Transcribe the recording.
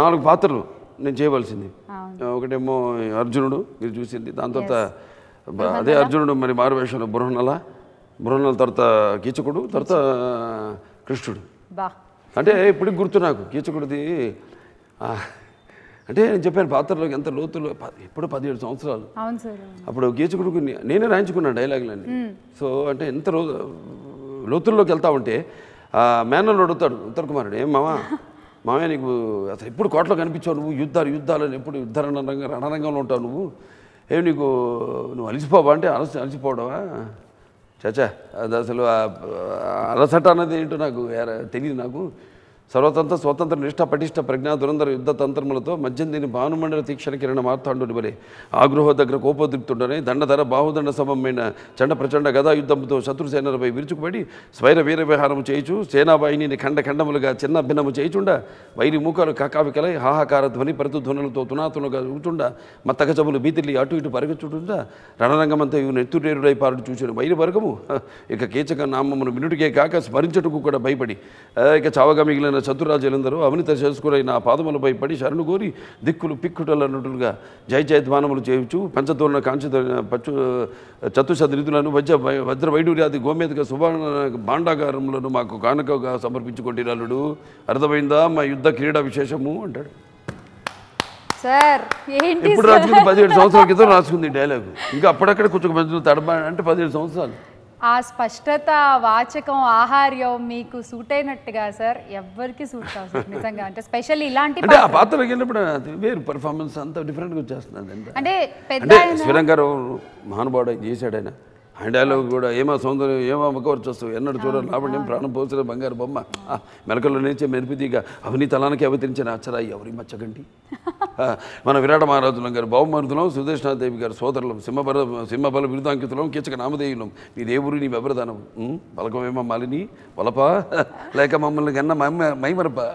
నాలుగు పాత్రలు నేను చేయవలసింది ఒకటేమో అర్జునుడు మీరు చూసింది దాని తర్వాత అదే అర్జునుడు మరి మారువేషంలో బృహణల బృహణల తర్వాత కీచకుడు తర్వాత కృష్ణుడు అంటే ఇప్పుడు గుర్తు నాకు కీచకుడిది అంటే నేను చెప్పాను పాత్రలోకి ఎంత లోతులో ఇప్పుడు పదిహేడు సంవత్సరాలు అప్పుడు గీచకుడుకు నేనే రాయించుకున్నాను డైలాగులన్నీ సో అంటే ఎంత లోతుల్లోకి వెళ్తా ఉంటే మేనల్ అడుగుతాడు ఉత్తర్ కుమారుడు ఏం మామా మామయ్య నీకు అసలు ఎప్పుడు కోట్లో కనిపించావు నువ్వు యుద్ధాలు యుద్ధాలు ఎప్పుడు యుద్ధ రణరంగం రణరంగంలో ఉంటావు నువ్వు ఏమి నీకు నువ్వు అలసిపోవా అంటే అలసి అలసిపోవడమా చచ్చా అది అసలు అలసట అన్నది ఏంటో నాకు తెలియదు నాకు సర్వతంత్ర స్వతంత్ర నిష్ట పటిష్ట ప్రజ్ఞా దురంధర యుద్ధ తంత్రములతో మధ్యం దీని భానుమండల తీక్షణ కిరణ మార్తాండు బలే ఆగృహ దగ్గర కోపోద్రిక్తుండనే దండధర బాహుదండ సమమైన చండ ప్రచండ శత్రు శత్రుసేనలపై విరుచుకుపడి స్వైర వీర విహారం చేయుచు సేనాబాయిని ఖండ ఖండములుగా చిన్న భిన్నము చేయుచుండ వైరి మూకలు కకావికలై హాహాకార ధ్వని ప్రతిధ్వనులతో తునాతునుగా ఊచుండ మత్తక జములు బీతిల్లి అటు ఇటు పరగచుండ రణరంగమంతా ఇవి నెత్తురేరుడై పారుడు చూసిన వైరి వర్గము ఇక కీచక నామమును మినుటికే కాక స్మరించటకు కూడా భయపడి ఇక చావగా మిగిలిన చేసిన చతురాజులందరూ అవినీత నా పాదములపై పడి శరణు కోరి దిక్కులు పిక్కుటలన్నట్లుగా జయ జయధ్వానములు చేయించు పంచతోరణ కాంచిత పచ్చు చతుశద్రితులను వజ్ర వజ్ర వైడూర్యాది గోమేదిక సువర్ణ భాండాగారములను మాకు కానుకగా సమర్పించుకోండి రాలుడు అర్థమైందా మా యుద్ధ క్రీడా విశేషము అంటాడు సార్ ఇప్పుడు రాసుకుంది పదిహేడు సంవత్సరాల క్రితం రాసుకుంది డైలాగ్ ఇంకా అప్పుడక్కడ కొంచెం మంచి తడబా అంటే పదిహేడు సంవత్సరాలు ఆ స్పష్టత వాచకం ఆహార్యం మీకు సూట్ అయినట్టుగా సార్ ఎవరికి సూట్ కావు సార్ నిజంగా అంటే స్పెషల్ ఇలాంటి అంటే ఆ పాత్రలోకి వెళ్ళినప్పుడు వేరు పర్ఫార్మెన్స్ అంతా డిఫరెంట్గా వచ్చేస్తుంది అంటే పెద్ద శ్రీరంగారావు మహానుభావుడు చేశాడు ఆ డైలాగ్ కూడా ఏమో సౌందర్యం ఏమో అమ్మకవరు వస్తావు ఎన్నడూ చూడ లాభం ప్రాణం పోసిన బంగారు బొమ్మ మెలకల్లో నిలిచే మెరుపుదీగా అవినీతి తలానికి అవతరించిన అచ్చరాయి ఎవరి మచ్చకండి మన విరాట మహారాజులం గారు బహుమరుదులం సుదర్శనాదేవి గారు సోదరులం సింహబల సింహబల బిరుదాంకితులం కీచక నామధేయులం మీ దేవుడు నీ వెబరదనం పలకమేమో మాలిని బలపా లేక మమ్మల్ని కన్నా మైమరపా